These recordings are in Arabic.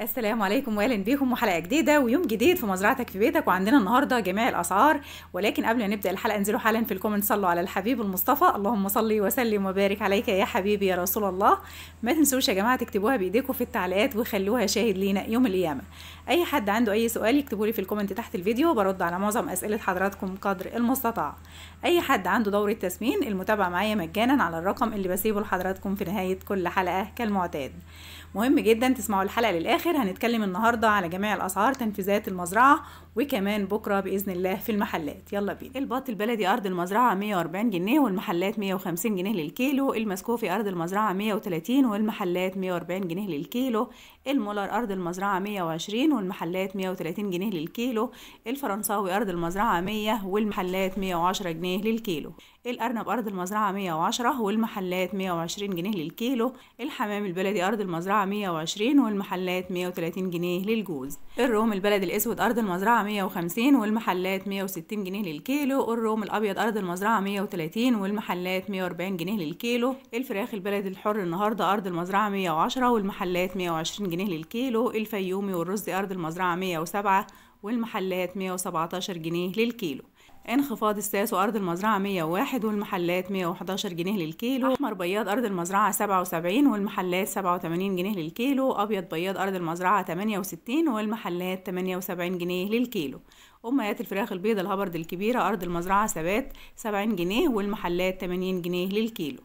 السلام عليكم واهلا بيكم وحلقه جديده ويوم جديد في مزرعتك في بيتك وعندنا النهارده جميع الاسعار ولكن قبل ما نبدا الحلقه انزلوا حالا في الكومنت صلوا على الحبيب المصطفى اللهم صلي وسلم وبارك عليك يا حبيبي يا رسول الله ما تنسوش يا جماعه تكتبوها بايديكم في التعليقات وخلوها شاهد لينا يوم القيامه اي حد عنده اي سؤال يكتبوا لي في الكومنت تحت الفيديو برد على معظم اسئله حضراتكم قدر المستطاع اي حد عنده دوره تسمين المتابعه معايا مجانا على الرقم اللي بسيبه لحضراتكم في نهايه كل حلقه كالمعتاد مهم جدا تسمعوا الحلقه للاخر الآخر هنتكلم النهاردة على جميع الأسعار تنفيذات المزرعة وكمان بكره باذن الله في المحلات يلا بينا البط البلدي ارض المزرعه 140 جنيه والمحلات 150 جنيه للكيلو المسكوفي ارض المزرعه 130 والمحلات 140 جنيه للكيلو المولر ارض المزرعه 120 والمحلات 130 جنيه للكيلو الفرنساوي ارض المزرعه 100 والمحلات 110 جنيه للكيلو الارنب ارض المزرعه 110 والمحلات 120 جنيه للكيلو الحمام البلدي ارض المزرعه 120 والمحلات 130 جنيه للجوز الروم البلد الاسود ارض المزرعه المزرعة 150 والمحلات 160 جنيه للكيلو الروم الأبيض أرض المزرعة 130 والمحلات 140 جنيه للكيلو الفراخ البلد الحر النهاردة أرض المزرعة 110 والمحلات 120 جنيه للكيلو الفيومي والرز أرض المزرعة 107 والمحلات 117 جنيه للكيلو انخفاض الساس وأرض المزرعة 101 والمحلات 111 جنيه للكيلو أحمر بياض أرض المزرعة 77 والمحلات 87 جنيه للكيلو أبيض بياض أرض المزرعة 68 والمحلات 78 جنيه للكيلو اميات الفراخ البيض الهبرد الكبيرة أرض المزرعة سبات 70 جنيه والمحلات 80 جنيه للكيلو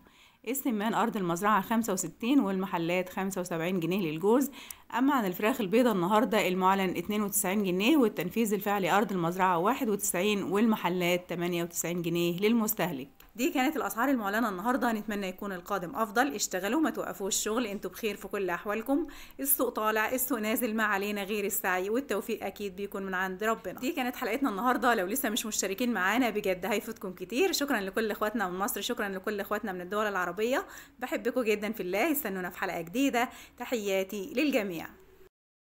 السمان أرض المزرعة 65 والمحلات 75 جنيه للجوز أما عن الفراخ البيضة النهاردة المعلن 92 جنيه والتنفيذ الفعلي أرض المزرعة 91 والمحلات 98 جنيه للمستهلك دي كانت الأسعار المعلنة النهاردة نتمنى يكون القادم أفضل اشتغلوا ما توقفوش الشغل انتوا بخير في كل أحوالكم السوق طالع السوق نازل ما علينا غير السعي والتوفيق أكيد بيكون من عند ربنا دي كانت حلقتنا النهاردة لو لسه مش مشتركين معانا بجد هيفوتكم كتير شكرا لكل إخواتنا من مصر شكرا لكل إخواتنا من الدول العربية بحبكم جدا في الله استنونا في حلقة جديدة تحياتي للجميع